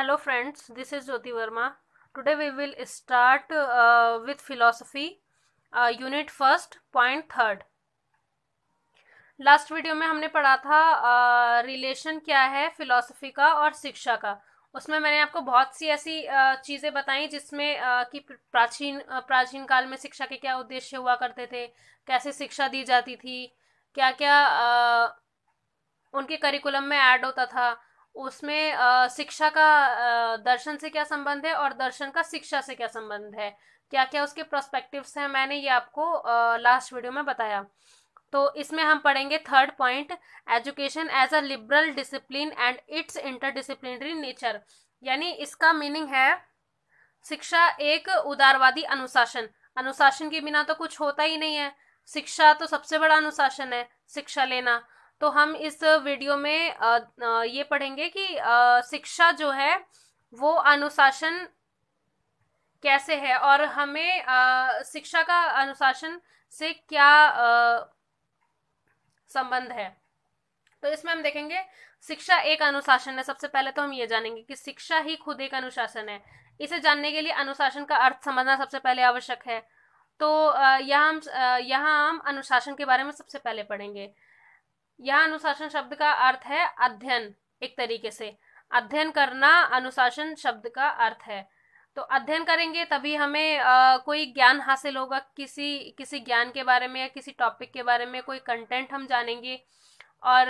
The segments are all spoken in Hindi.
hello friends this is Jyoti Verma today we will start with philosophy unit first point third last video में हमने पढ़ा था रिलेशन uh, क्या है फ़िलोसफी का और शिक्षा का उसमें मैंने आपको बहुत सी ऐसी uh, चीज़ें बताई जिसमें uh, कि प्राचीन uh, प्राचीन काल में शिक्षा के क्या उद्देश्य हुआ करते थे कैसे शिक्षा दी जाती थी क्या क्या uh, उनके करिकुलम में ऐड होता था उसमें शिक्षा का दर्शन से क्या संबंध है और दर्शन का शिक्षा से क्या संबंध है क्या क्या उसके प्रोस्पेक्टिव्स हैं मैंने ये आपको लास्ट वीडियो में बताया तो इसमें हम पढ़ेंगे third point education as a liberal discipline and its interdisciplinary nature यानी इसका मीनिंग है शिक्षा एक उदारवादी अनुशासन अनुशासन के बिना तो कुछ होता ही नहीं है शिक्षा तो सबसे बड़ा अनुशासन है शिक्षा लेना तो हम इस वीडियो में ये पढ़ेंगे कि शिक्षा जो है वो अनुशासन कैसे है और हमें शिक्षा का अनुशासन से क्या संबंध है तो इसमें हम देखेंगे शिक्षा एक अनुशासन है सबसे पहले तो हम ये जानेंगे कि शिक्षा ही खुद एक अनुशासन है इसे जानने के लिए अनुशासन का अर्थ समझना सबसे पहले आवश्यक है तो यहाँ हम यहाँ हम अनुशासन के बारे में सबसे पहले पढ़ेंगे यह अनुशासन शब्द का अर्थ है अध्ययन एक तरीके से अध्ययन करना अनुशासन शब्द का अर्थ है तो अध्ययन करेंगे तभी हमें आ, कोई ज्ञान हासिल होगा किसी किसी ज्ञान के बारे में या किसी टॉपिक के बारे में कोई कंटेंट हम जानेंगे और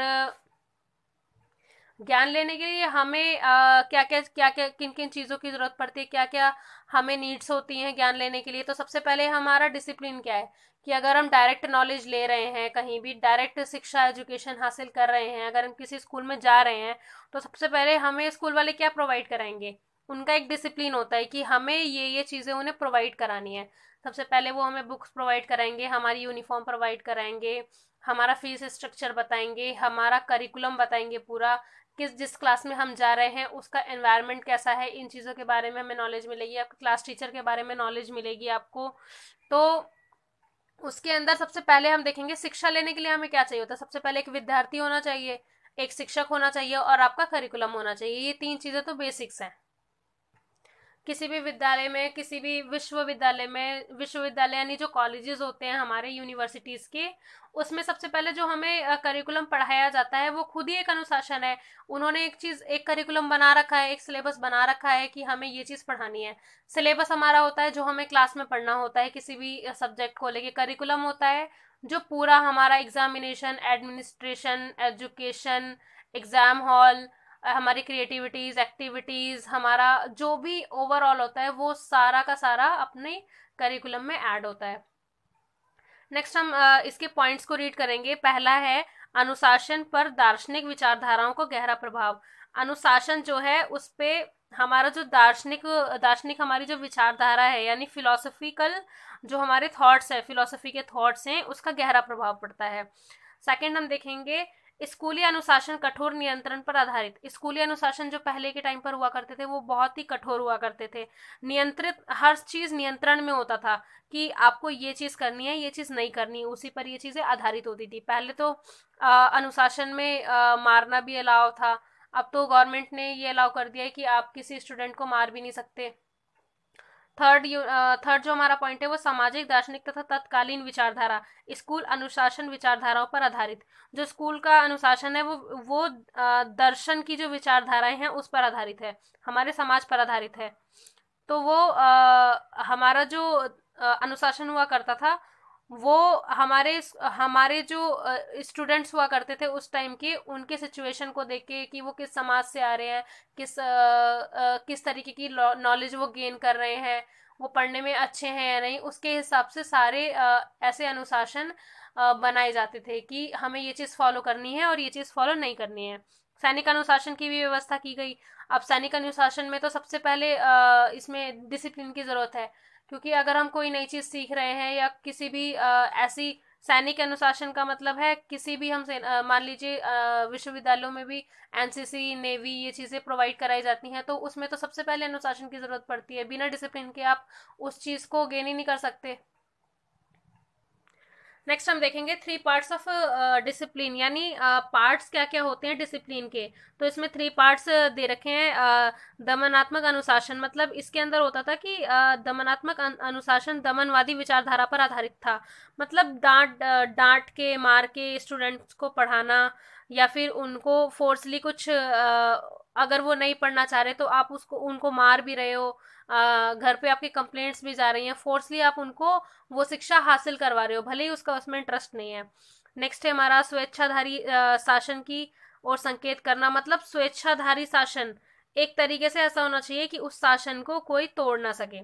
ज्ञान लेने के लिए हमें आ, क्या क्या क्या क्या किन किन चीज़ों की ज़रूरत पड़ती है क्या क्या हमें नीड्स होती हैं ज्ञान लेने के लिए तो सबसे पहले हमारा डिसिप्लिन क्या है कि अगर हम डायरेक्ट नॉलेज ले रहे हैं कहीं भी डायरेक्ट शिक्षा एजुकेशन हासिल कर रहे हैं अगर हम किसी स्कूल में जा रहे हैं तो सबसे पहले हमें स्कूल वाले क्या प्रोवाइड कराएंगे उनका एक डिसिप्लिन होता है कि हमें ये ये चीज़ें उन्हें प्रोवाइड करानी है सबसे पहले वो हमें बुक्स प्रोवाइड कराएंगे हमारी यूनिफॉर्म प्रोवाइड कराएंगे हमारा फीस स्ट्रक्चर बताएंगे हमारा करिकुलम बताएंगे पूरा किस जिस क्लास में हम जा रहे हैं उसका एनवायरनमेंट कैसा है इन चीज़ों के बारे में हमें नॉलेज मिलेगी आपके क्लास टीचर के बारे में नॉलेज मिलेगी आपको तो उसके अंदर सबसे पहले हम देखेंगे शिक्षा लेने के लिए हमें क्या चाहिए होता है सबसे पहले एक विद्यार्थी होना चाहिए एक शिक्षक होना चाहिए और आपका करिकुलम होना चाहिए ये तीन चीज़ें तो बेसिक्स हैं किसी भी विद्यालय में किसी भी विश्वविद्यालय में विश्वविद्यालय यानी जो कॉलेजेस होते हैं हमारे यूनिवर्सिटीज़ के उसमें सबसे पहले जो हमें करिकुलम पढ़ाया जाता है वो खुद ही एक अनुशासन है उन्होंने एक चीज़ एक करिकुलम बना रखा है एक सिलेबस बना रखा है कि हमें ये चीज़ पढ़ानी है सिलेबस हमारा होता है जो हमें क्लास में पढ़ना होता है किसी भी सब्जेक्ट को लेके करिकुलम होता है जो पूरा हमारा examination administration education exam hall हमारी क्रिएटिविटीज़ एक्टिविटीज़ हमारा जो भी ओवरऑल होता है वो सारा का सारा अपने करिकुलम में ऐड होता है नेक्स्ट हम इसके पॉइंट्स को रीड करेंगे पहला है अनुशासन पर दार्शनिक विचारधाराओं को गहरा प्रभाव अनुशासन जो है उस पर हमारा जो दार्शनिक दार्शनिक हमारी जो विचारधारा है यानी फिलोसफिकल जो हमारे थॉट्स है फिलोसफी के थॉट्स हैं उसका गहरा प्रभाव पड़ता है सेकंड हम देखेंगे स्कूली अनुशासन कठोर नियंत्रण पर आधारित स्कूली अनुशासन जो पहले के टाइम पर हुआ करते थे वो बहुत ही कठोर हुआ करते थे नियंत्रित हर चीज नियंत्रण में होता था कि आपको ये चीज करनी है ये चीज नहीं करनी उसी पर ये चीजें आधारित होती थी पहले तो आ, अनुशासन में आ, मारना भी अलाव था अब तो गवर्नमेंट ने ये अलाव कर दिया है कि आप किसी स्टूडेंट को मार भी नहीं सकते थर्ड थर्ड uh, जो हमारा पॉइंट है वो सामाजिक दार्शनिक तथा तत्कालीन विचारधारा स्कूल अनुशासन विचारधाराओं पर आधारित जो स्कूल का अनुशासन है वो वो uh, दर्शन की जो विचारधाराएं हैं उस पर आधारित है हमारे समाज पर आधारित है तो वो आ, uh, हमारा जो अनुशासन हुआ करता था वो हमारे हमारे जो स्टूडेंट्स हुआ करते थे उस टाइम के उनके सिचुएशन को देख के कि वो किस समाज से आ रहे हैं किस आ, आ, किस तरीके की नॉलेज वो गेन कर रहे हैं वो पढ़ने में अच्छे हैं या नहीं उसके हिसाब से सारे आ, ऐसे अनुशासन बनाए जाते थे कि हमें ये चीज़ फॉलो करनी है और ये चीज़ फॉलो नहीं करनी है सैनिक अनुशासन की भी व्यवस्था की गई अब सैनिक अनुशासन में तो सबसे पहले इसमें डिसिप्लिन की ज़रूरत है क्योंकि अगर हम कोई नई चीज़ सीख रहे हैं या किसी भी आ, ऐसी सैनिक अनुशासन का मतलब है किसी भी हम मान लीजिए विश्वविद्यालयों में भी एनसीसी नेवी ये चीज़ें प्रोवाइड कराई जाती हैं तो उसमें तो सबसे पहले अनुशासन की ज़रूरत पड़ती है बिना डिसिप्लिन के आप उस चीज़ को गेन ही नहीं कर सकते नेक्स्ट हम देखेंगे थ्री पार्ट्स ऑफ डिसिप्लिन यानी पार्ट्स uh, क्या क्या होते हैं डिसिप्लिन के तो इसमें थ्री पार्ट्स uh, दे रखे हैं uh, दमनात्मक अनुशासन मतलब इसके अंदर होता था कि दमनात्मक अनुशासन दमनवादी विचारधारा पर आधारित था मतलब डांट डांट के मार के स्टूडेंट्स को पढ़ाना या फिर उनको फोर्सली कुछ अगर वो नहीं पढ़ना चाह रहे तो आप उसको उनको मार भी रहे हो आ, घर पे आपकी कंप्लेंट्स भी जा रही हैं फोर्सली आप उनको वो शिक्षा हासिल करवा रहे हो भले ही उसका उसमें इंटरेस्ट नहीं है नेक्स्ट है हमारा स्वेच्छाधारी शासन की और संकेत करना मतलब स्वेच्छाधारी शासन एक तरीके से ऐसा होना चाहिए कि उस शासन को कोई तोड़ ना सके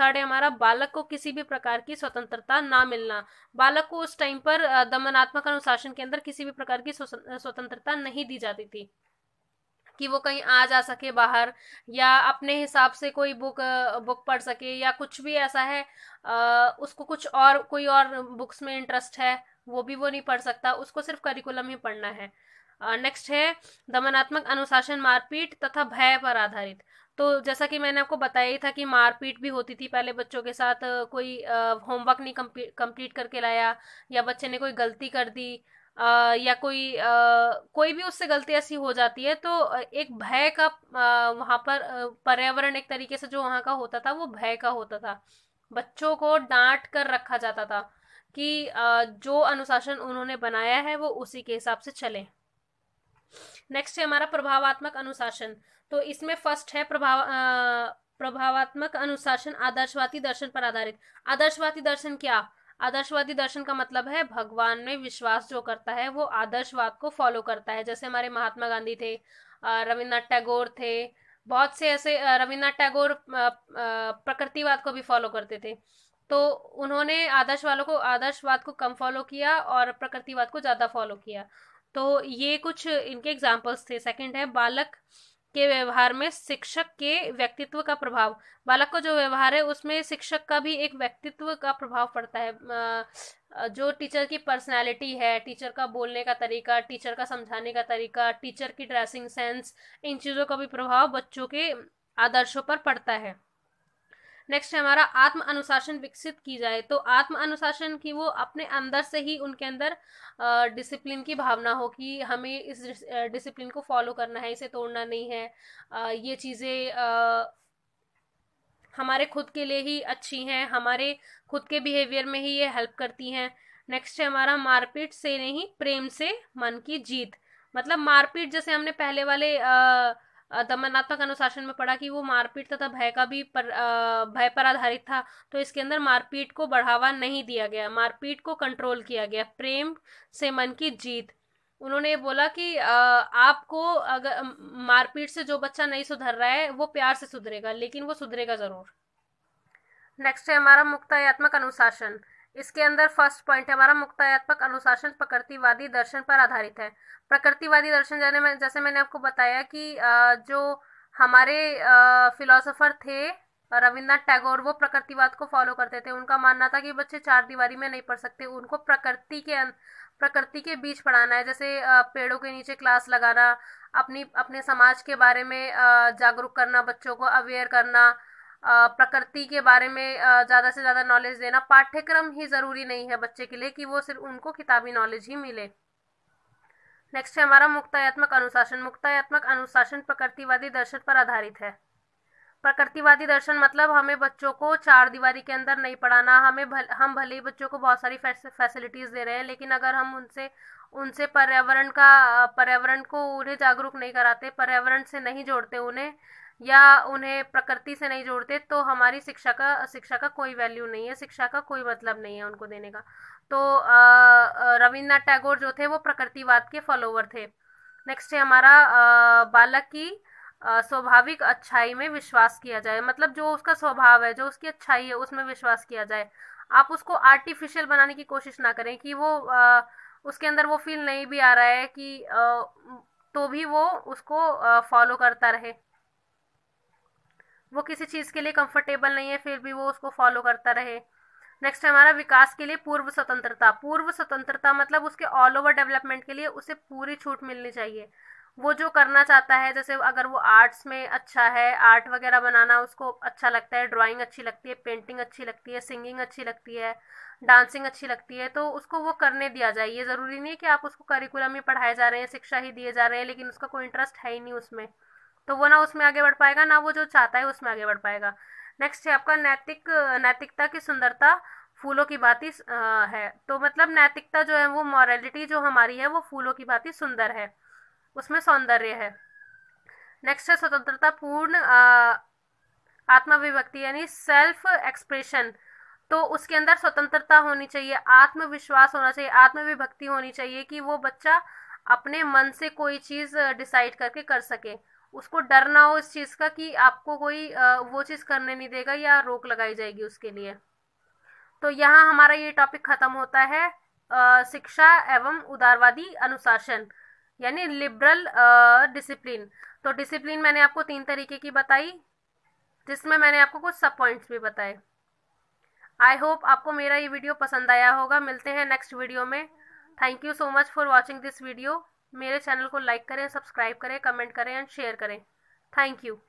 थर्ड है हमारा बालक को किसी भी प्रकार की स्वतंत्रता ना मिलना बालक को उस टाइम पर दमनात्मक अनुशासन के अंदर किसी भी प्रकार की स्वतंत्रता नहीं दी जाती थी कि वो कहीं आ जा सके बाहर या अपने हिसाब से कोई बुक बुक पढ़ सके या कुछ भी ऐसा है आ, उसको कुछ और कोई और बुक्स में इंटरेस्ट है वो भी वो नहीं पढ़ सकता उसको सिर्फ करिकुलम ही पढ़ना है नेक्स्ट है दमनात्मक अनुशासन मारपीट तथा भय पर आधारित तो जैसा कि मैंने आपको बताया ही था कि मारपीट भी होती थी पहले बच्चों के साथ कोई होमवर्क नहीं कंप्लीट करके लाया या बच्चे ने कोई गलती कर दी या कोई कोई भी उससे गलती ऐसी हो जाती है तो एक भय का वहाँ पर पर्यावरण एक तरीके से जो वहाँ का होता था वो भय का होता था बच्चों को डांट कर रखा जाता था कि जो अनुशासन उन्होंने बनाया है वो उसी के हिसाब से चले नेक्स्ट है हमारा प्रभावात्मक अनुशासन तो इसमें फर्स्ट है प्रभाव प्रभावात्मक अनुशासन आदर्शवादी दर्शन पर आधारित आदर्शवादी दर्शन क्या आदर्शवादी दर्शन का मतलब है भगवान में विश्वास जो करता है वो आदर्शवाद को फॉलो करता है जैसे हमारे महात्मा गांधी थे रविन्द्रनाथ टैगोर थे बहुत से ऐसे रविन्द्रनाथ टैगोर प्रकृतिवाद को भी फॉलो करते थे तो उन्होंने आदर्श वालों को आदर्शवाद को कम फॉलो किया और प्रकृतिवाद को ज़्यादा फॉलो किया तो ये कुछ इनके एग्जाम्पल्स थे सेकंड है बालक के व्यवहार में शिक्षक के व्यक्तित्व का प्रभाव बालक का जो व्यवहार है उसमें शिक्षक का भी एक व्यक्तित्व का प्रभाव पड़ता है जो टीचर की पर्सनालिटी है टीचर का बोलने का तरीका टीचर का समझाने का तरीका टीचर की ड्रेसिंग सेंस इन चीज़ों का भी प्रभाव बच्चों के आदर्शों पर पड़ता है नेक्स्ट है हमारा आत्म अनुशासन विकसित की जाए तो आत्म अनुशासन की वो अपने अंदर से ही उनके अंदर डिसिप्लिन की भावना हो कि हमें इस डिसिप्लिन को फॉलो करना है इसे तोड़ना नहीं है आ, ये चीज़ें हमारे खुद के लिए ही अच्छी हैं हमारे खुद के बिहेवियर में ही ये हेल्प करती हैं नेक्स्ट है हमारा मारपीट से नहीं प्रेम से मन की जीत मतलब मारपीट जैसे हमने पहले वाले आ, दमनात्मक अनुशासन में पड़ा कि वो मारपीट तथा भय का भी पर, भय पर आधारित था तो इसके अंदर मारपीट को बढ़ावा नहीं दिया गया मारपीट को कंट्रोल किया गया प्रेम से मन की जीत उन्होंने बोला कि आपको अगर मारपीट से जो बच्चा नहीं सुधर रहा है वो प्यार से सुधरेगा लेकिन वो सुधरेगा ज़रूर नेक्स्ट है हमारा मुक्तायात्मक अनुशासन इसके अंदर फर्स्ट पॉइंट हमारा मुक्तायात्मक अनुशासन प्रकृतिवादी दर्शन पर आधारित है प्रकृतिवादी दर्शन जाने में जैसे मैंने आपको बताया कि जो हमारे फिलोसोफर थे रविन्द्रनाथ टैगोर वो प्रकृतिवाद को फॉलो करते थे उनका मानना था कि बच्चे चार दीवारी में नहीं पढ़ सकते उनको प्रकृति के अं, प्रकृति के बीच पढ़ाना है जैसे पेड़ों के नीचे क्लास लगाना अपनी अपने समाज के बारे में जागरूक करना बच्चों को अवेयर करना प्रकृति के बारे में ज़्यादा से ज़्यादा नॉलेज देना पाठ्यक्रम ही ज़रूरी नहीं है बच्चे के लिए कि वो सिर्फ उनको किताबी नॉलेज ही मिले नेक्स्ट है हमारा मुक्तायात्मक अनुशासन मुक्तायात्मक अनुशासन प्रकृतिवादी दर्शन पर आधारित है प्रकृतिवादी दर्शन मतलब हमें बच्चों को चार दीवारी के अंदर नहीं पढ़ाना हमें भल, हम भले ही बच्चों को बहुत सारी फैसिलिटीज़ दे रहे हैं लेकिन अगर हम उनसे उनसे पर्यावरण का पर्यावरण को उन्हें जागरूक नहीं कराते पर्यावरण से नहीं जोड़ते उन्हें या उन्हें प्रकृति से नहीं जोड़ते तो हमारी शिक्षा का शिक्षा का कोई वैल्यू नहीं है शिक्षा का कोई मतलब नहीं है उनको देने का तो रविन्द्रनाथ टैगोर जो थे वो प्रकृतिवाद के फॉलोवर थे नेक्स्ट है हमारा आ, बालक की स्वाभाविक अच्छाई में विश्वास किया जाए मतलब जो उसका स्वभाव है जो उसकी अच्छाई है उसमें विश्वास किया जाए आप उसको आर्टिफिशियल बनाने की कोशिश ना करें कि वो आ, उसके अंदर वो फील नहीं भी आ रहा है कि आ, तो भी वो उसको फॉलो करता रहे वो किसी चीज़ के लिए कंफर्टेबल नहीं है फिर भी वो उसको फॉलो करता रहे नेक्स्ट है हमारा विकास के लिए पूर्व स्वतंत्रता पूर्व स्वतंत्रता मतलब उसके ऑल ओवर डेवलपमेंट के लिए उसे पूरी छूट मिलनी चाहिए वो जो करना चाहता है जैसे अगर वो आर्ट्स में अच्छा है आर्ट वगैरह बनाना उसको अच्छा लगता है ड्राइंग अच्छी लगती है पेंटिंग अच्छी लगती है सिंगिंग अच्छी लगती है डांसिंग अच्छी लगती है तो उसको वो करने दिया जाए ये ज़रूरी नहीं है कि आप उसको करिकुलम ही पढ़ाए जा रहे हैं शिक्षा ही दिए जा रहे हैं लेकिन उसका कोई इंटरेस्ट है ही नहीं उसमें तो वो ना उसमें आगे बढ़ पाएगा ना वो जो चाहता है उसमें आगे बढ़ पाएगा नेक्स्ट है आपका नैतिक नैतिकता की सुंदरता फूलों की भांति है तो मतलब नैतिकता जो है वो मॉरेलिटी जो हमारी है वो फूलों की भांति सुंदर है उसमें सौंदर्य है नेक्स्ट है स्वतंत्रता पूर्ण आत्मविभक्ति यानी सेल्फ एक्सप्रेशन तो उसके अंदर स्वतंत्रता होनी चाहिए आत्मविश्वास होना चाहिए आत्मविभक्ति होनी चाहिए कि वो बच्चा अपने मन से कोई चीज़ डिसाइड करके कर सके उसको डर ना हो इस चीज़ का कि आपको कोई वो चीज़ करने नहीं देगा या रोक लगाई जाएगी उसके लिए तो यहाँ हमारा ये टॉपिक ख़त्म होता है शिक्षा एवं उदारवादी अनुशासन यानी लिबरल डिसिप्लिन तो डिसिप्लिन मैंने आपको तीन तरीके की बताई जिसमें मैंने आपको कुछ सब पॉइंट्स भी बताए आई होप आपको मेरा ये वीडियो पसंद आया होगा मिलते हैं नेक्स्ट वीडियो में thank you so much for watching this video मेरे चैनल को लाइक करें सब्सक्राइब करें कमेंट करें एंड शेयर करें थैंक यू